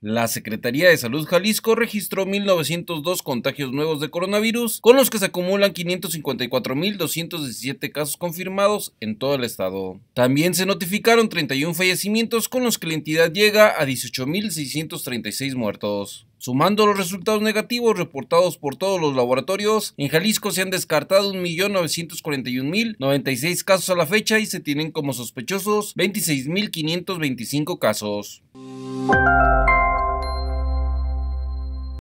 La Secretaría de Salud Jalisco registró 1.902 contagios nuevos de coronavirus, con los que se acumulan 554.217 casos confirmados en todo el estado. También se notificaron 31 fallecimientos, con los que la entidad llega a 18.636 muertos. Sumando los resultados negativos reportados por todos los laboratorios, en Jalisco se han descartado 1.941.096 casos a la fecha y se tienen como sospechosos 26.525 casos.